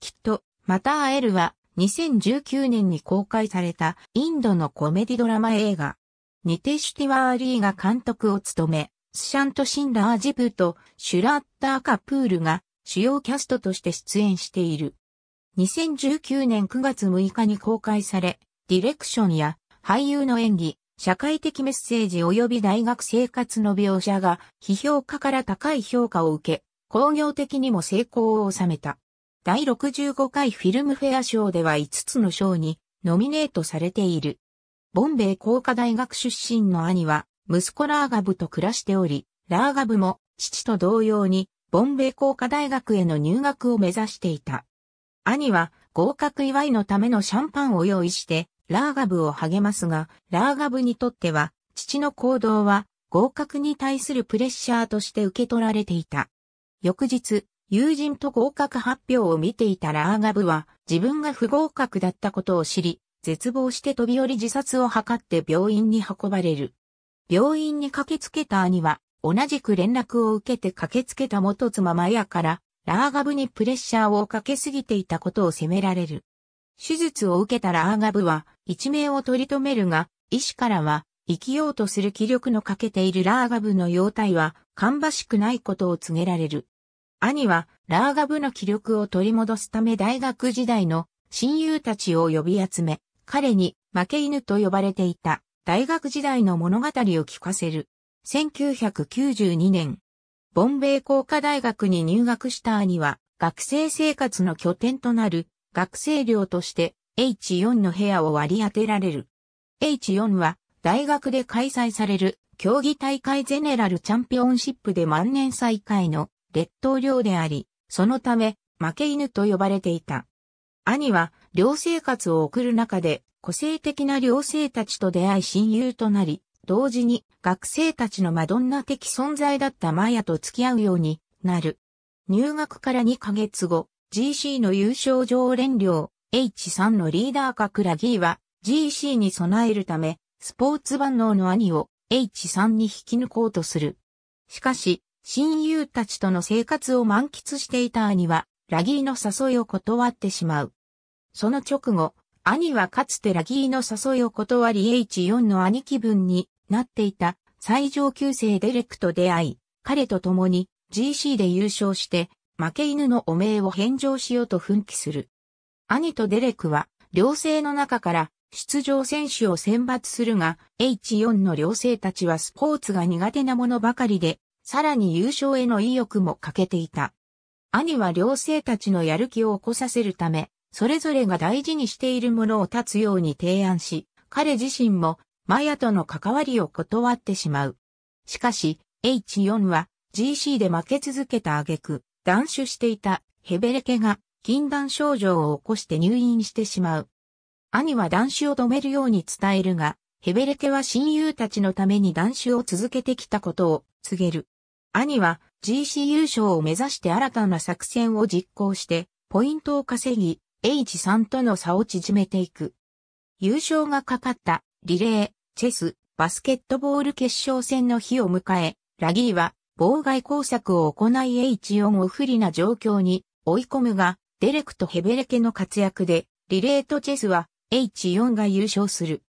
きっと、また会えるは、2019年に公開されたインドのコメディドラマ映画。ニテシュティワーリーが監督を務め、スシャント・シンラージブとシュラッター・カプールが主要キャストとして出演している。2019年9月6日に公開され、ディレクションや俳優の演技、社会的メッセージ及び大学生活の描写が批評家から高い評価を受け、工業的にも成功を収めた。第65回フィルムフェア賞では5つの賞にノミネートされている。ボンベイ工科大学出身の兄は、息子ラーガブと暮らしており、ラーガブも父と同様に、ボンベイ工科大学への入学を目指していた。兄は合格祝いのためのシャンパンを用意して、ラーガブを励ますが、ラーガブにとっては、父の行動は合格に対するプレッシャーとして受け取られていた。翌日、友人と合格発表を見ていたラーガブは自分が不合格だったことを知り、絶望して飛び降り自殺を図って病院に運ばれる。病院に駆けつけた兄は、同じく連絡を受けて駆けつけた元妻マヤから、ラーガブにプレッシャーをかけすぎていたことを責められる。手術を受けたラーガブは、一命を取り留めるが、医師からは、生きようとする気力の欠けているラーガブの容体は、芳しくないことを告げられる。兄はラーガ部の気力を取り戻すため大学時代の親友たちを呼び集め、彼に負け犬と呼ばれていた大学時代の物語を聞かせる。1992年、ボンベイ工科大学に入学した兄は学生生活の拠点となる学生寮として H4 の部屋を割り当てられる。H4 は大学で開催される競技大会ゼネラルチャンピオンシップで万年最下位の列島領であり、そのため、負け犬と呼ばれていた。兄は、寮生活を送る中で、個性的な寮生たちと出会い親友となり、同時に学生たちのマドンナ的存在だったマヤと付き合うようになる。入学から2ヶ月後、GC の優勝常連寮 H3 のリーダーカクラギーは GC に備えるため、スポーツ万能の兄を H3 に引き抜こうとする。しかし、親友たちとの生活を満喫していた兄は、ラギーの誘いを断ってしまう。その直後、兄はかつてラギーの誘いを断り H4 の兄貴分になっていた最上級生デレクと出会い、彼と共に GC で優勝して負け犬の汚名を返上しようと奮起する。兄とデレクは、両生の中から出場選手を選抜するが、H4 の両生たちはスポーツが苦手なものばかりで、さらに優勝への意欲も欠けていた。兄は両生たちのやる気を起こさせるため、それぞれが大事にしているものを断つように提案し、彼自身も、マヤとの関わりを断ってしまう。しかし、H4 は GC で負け続けた挙句、断酒していたヘベレケが禁断症状を起こして入院してしまう。兄は断酒を止めるように伝えるが、ヘベレケは親友たちのために断酒を続けてきたことを告げる。兄は GC 優勝を目指して新たな作戦を実行して、ポイントを稼ぎ、H3 との差を縮めていく。優勝がかかったリレー、チェス、バスケットボール決勝戦の日を迎え、ラギーは妨害工作を行い H4 を不利な状況に追い込むが、デレクとヘベレケの活躍で、リレーとチェスは H4 が優勝する。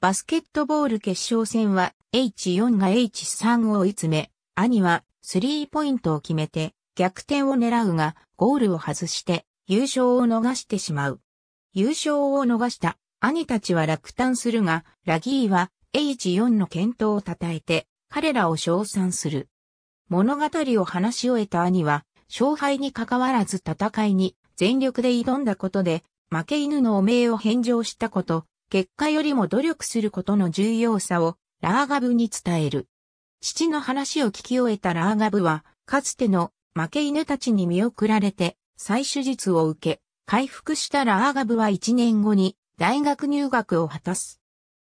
バスケットボール決勝戦は H4 が H3 を追い詰め、兄はスリーポイントを決めて逆転を狙うが、ゴールを外して優勝を逃してしまう。優勝を逃した兄たちは落胆するが、ラギーは H4 の健闘を称えて彼らを称賛する。物語を話し終えた兄は、勝敗に関わらず戦いに全力で挑んだことで、負け犬の汚名を返上したこと、結果よりも努力することの重要さをラーガブに伝える。父の話を聞き終えたラーガブは、かつての負け犬たちに見送られて、再手術を受け、回復したラーガブは1年後に大学入学を果たす。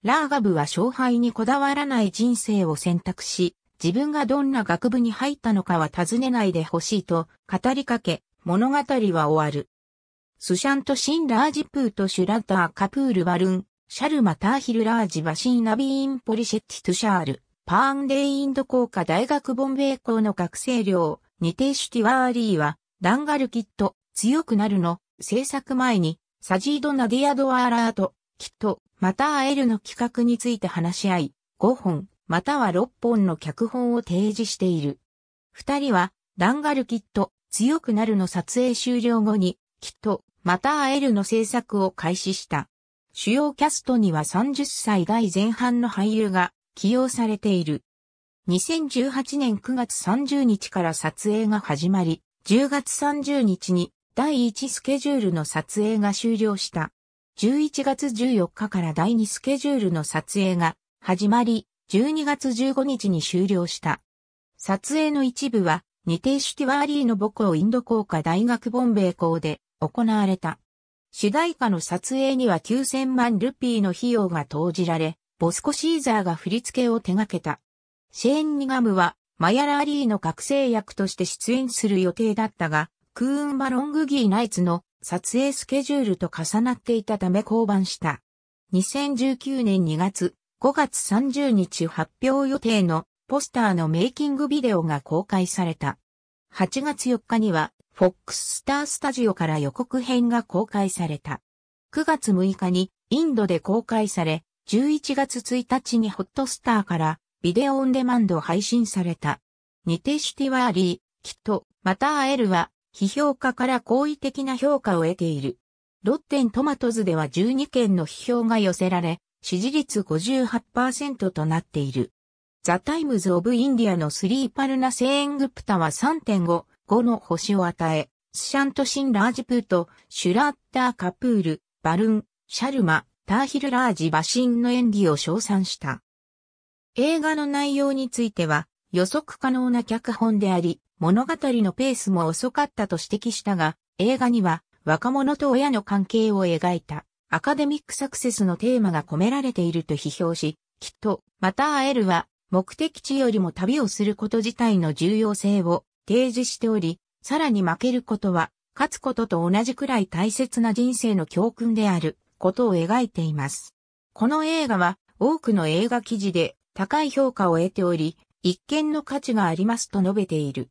ラーガブは勝敗にこだわらない人生を選択し、自分がどんな学部に入ったのかは尋ねないでほしいと語りかけ、物語は終わる。スシャント・シン・ラージ・プーとシュラッター・カプール・バルン、シャルマ・ターヒル・ラージ・バシン・ナビーン・ポリシェッティ・トゥシャール。パーンレイインド工科大学ボンベイ校の学生寮、ニテシュティワーリーは、ダンガルキット、強くなるの、制作前に、サジード・ナディア・ド・アーラーと、キット、また会えるの企画について話し合い、5本、または6本の脚本を提示している。二人は、ダンガルキット、強くなるの撮影終了後に、キット、また会えるの制作を開始した。主要キャストには30歳代前半の俳優が起用されている。2018年9月30日から撮影が始まり、10月30日に第1スケジュールの撮影が終了した。11月14日から第2スケジュールの撮影が始まり、12月15日に終了した。撮影の一部は、ニテイシュティワーリーの母校インド工科大学ボンベイ校で行われた。主題歌の撮影には9000万ルピーの費用が投じられ、ボスコ・シーザーが振り付けを手掛けた。シェーン・ニガムは、マヤラ・アリーの覚醒役として出演する予定だったが、クーンバ・ロングギー・ナイツの撮影スケジュールと重なっていたため降板した。2019年2月、5月30日発表予定のポスターのメイキングビデオが公開された。8月4日には、フォックススタースタジオから予告編が公開された。9月6日にインドで公開され、11月1日にホットスターからビデオオンデマンド配信された。似てシティワーリー、きっと、また会えるは、批評家から好意的な評価を得ている。ロッテントマトズでは12件の批評が寄せられ、支持率58%となっている。ザ・タイムズ・オブ・インディアのスリーパルナ・セーングプタは3.5、5の星を与え、スシャント・シン・ラージプート、シュラッター・カプール、バルン、シャルマ、ターヒル・ラージ・バシンの演技を称賛した。映画の内容については予測可能な脚本であり、物語のペースも遅かったと指摘したが、映画には若者と親の関係を描いたアカデミックサクセスのテーマが込められていると批評し、きっとまた会えるは目的地よりも旅をすること自体の重要性を提示しており、さらに負けることは勝つことと同じくらい大切な人生の教訓であることを描いています。この映画は多くの映画記事で高い評価を得ており、一見の価値がありますと述べている。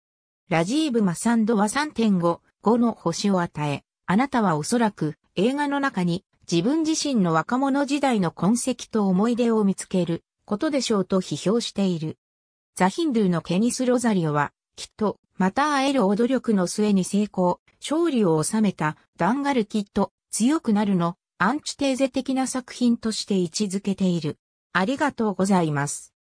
ラジーブ・マサンドは3.5、5の星を与え、あなたはおそらく映画の中に自分自身の若者時代の痕跡と思い出を見つけることでしょうと批評している。ザ・ヒンドゥーのケニス・ロザリオは、きっと、また会える努力の末に成功、勝利を収めた、ダンガルキッド、強くなるの、アンチテーゼ的な作品として位置づけている。ありがとうございます。